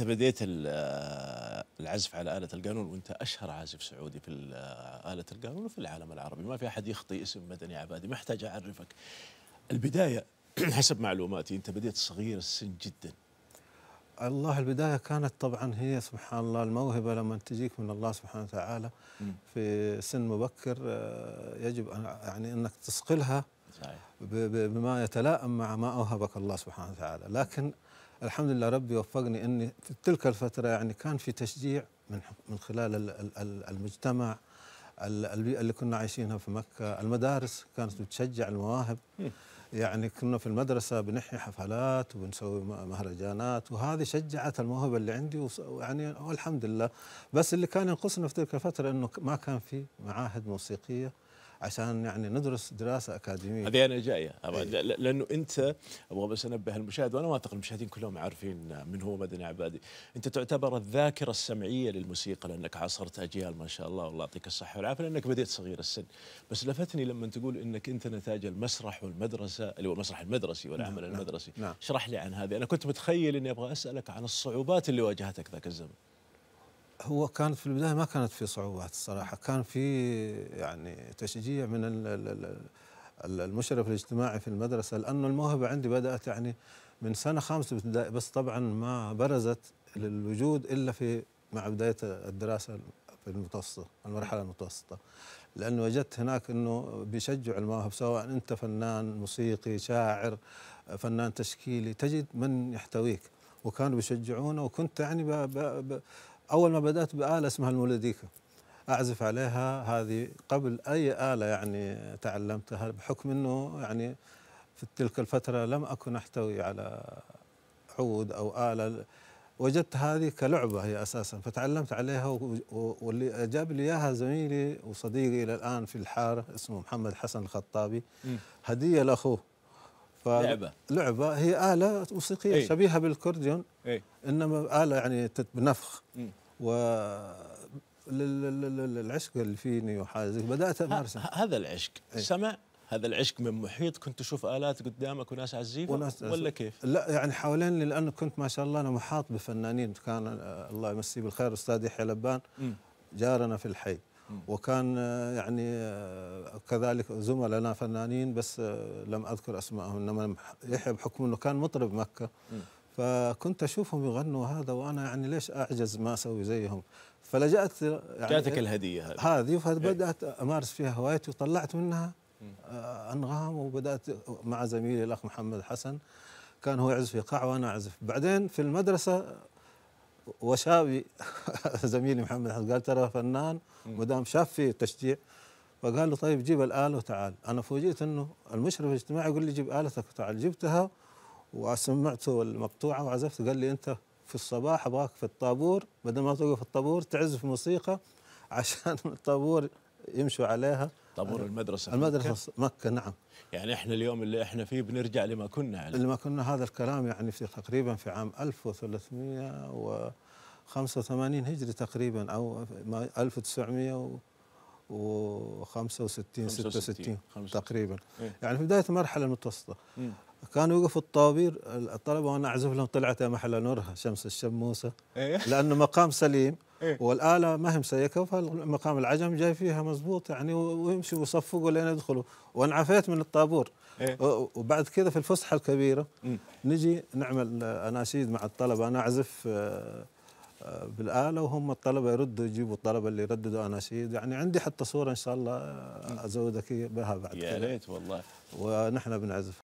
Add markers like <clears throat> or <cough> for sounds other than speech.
انت بديت آه، العزف على آلة القانون وانت اشهر عازف سعودي في آه، آلة القانون وفي العالم العربي ما في احد يخطي اسم مدني عبادي ما احتاج اعرفك البداية <clears throat> حسب معلوماتي انت بديت صغير السن جدا الله البداية كانت طبعا هي سبحان الله الموهبة لما تجيك من الله سبحانه وتعالى في سن مبكر آه، يجب أن يعني أنك تسقلها بما يتلائم مع ما أوهبك الله سبحانه وتعالى لكن الحمد لله ربي وفقني اني في تلك الفتره يعني كان في تشجيع من من خلال المجتمع البيئه اللي كنا عايشينها في مكه المدارس كانت بتشجع المواهب إيه. يعني كنا في المدرسه بنحيي حفلات وبنسوي مهرجانات وهذه شجعت الموهبه اللي عندي ويعني والحمد لله بس اللي كان ينقصنا في تلك الفتره انه ما كان في معاهد موسيقيه عشان يعني ندرس دراسه اكاديميه هذه انا جايه إيه. لانه انت ابغى بس انبه المشاهد وانا واثق المشاهدين كلهم عارفين من هو مدني عبادي انت تعتبر الذاكره السمعيه للموسيقى لانك عاصرت اجيال ما شاء الله والله يعطيك الصحه والعافيه لانك بديت صغير السن بس لفتني لما تقول انك انت نتاج المسرح والمدرسه اللي هو المسرح المدرسي نعم، والعمل نعم المدرسي نعم. اشرح لي عن هذه انا كنت متخيل اني ابغى اسالك عن الصعوبات اللي واجهتك ذاك الزمن هو كانت في البدايه ما كانت في صعوبات الصراحه كان في يعني تشجيع من المشرف الاجتماعي في المدرسه لانه الموهبه عندي بدات يعني من سنه خامسه ابتدائي بس طبعا ما برزت للوجود الا في مع بدايه الدراسه في المتوسط المرحله المتوسطه لانه وجدت هناك انه بيشجع المواهب سواء انت فنان موسيقي شاعر فنان تشكيلي تجد من يحتويك وكانوا بيشجعونا وكنت يعني أول ما بدأت بآلة اسمها المولوديكا أعزف عليها هذه قبل أي آلة يعني تعلمتها بحكم أنه يعني في تلك الفترة لم أكن أحتوي على عود أو آلة وجدت هذه كلعبة هي أساسا فتعلمت عليها واللي جاب لي إياها زميلي وصديقي إلى الآن في الحارة اسمه محمد حسن الخطابي هدية لأخوه لعبه لعبه هي اله موسيقيه ايه؟ شبيهه بالاكورديون ايه؟ انما اله يعني بنفخ و العشق اللي فيني وحاجه بدات امارسه هذا العشق ايه؟ سمع هذا العشق من محيط كنت تشوف الات قدامك وناس عزيفه وناس ولا كيف؟ لا يعني حوالين لانه كنت ما شاء الله انا محاط بفنانين كان آه، الله يمسيه بالخير استاذ يحيى لبان جارنا في الحي وكان آه، يعني آه، كذلك زملائنا فنانين بس آه، لم اذكر اسمائهم انما يحيى بحكم انه كان مطرب مكه فكنت اشوفهم يغنوا هذا وانا يعني ليش اعجز ما اسوي زيهم فلجأت يعني جاتك الهديه هذه هذه إيه. فبدات امارس فيها هوايتي وطلعت منها انغام وبدات مع زميلي الاخ محمد حسن كان هو يعزف في وانا اعزف بعدين في المدرسه وشاوي <laughs> زميلي محمد حسن قال ترى فنان مدام شاف في تشجيع فقال له طيب جيب الآلة وتعال أنا فوجئت أنه المشرف الاجتماعي يقول لي جيب آلتك وتعال جبتها وسمعته المقطوعة وعزفت قال لي أنت في الصباح أبغاك في الطابور بدل ما توقف في الطابور تعزف موسيقى عشان <laughs> الطابور يمشوا عليها طابور المدرسة المدرسة مكة؟, مكة نعم يعني احنا اليوم اللي احنا فيه بنرجع لما كنا عليه يعني. لما كنا هذا الكلام يعني في تقريبا في عام 1385 هجري تقريبا او 1965 66 65 66 تقريبا إيه؟ يعني في بدايه المرحله المتوسطه ايه؟ كانوا يوقف الطوابير الطلبه وانا اعزف لهم طلعت يا محلى نورها شمس الشموسه إيه؟ لانه مقام سليم إيه؟ والاله ما هي مسيكه فالمقام العجم جاي فيها مزبوط يعني ويمشي ويصفق لين يدخلوا وانعفيت من الطابور إيه؟ وبعد كذا في الفسحه الكبيره نجي نعمل اناشيد مع الطلبه انا اعزف آه، آه، بالاله وهم الطلبه يردوا يجيبوا الطلبه اللي يرددوا اناشيد يعني عندي حتى صوره ان شاء الله آه، ازودك بها بعد يا ريت والله ونحن بنعزف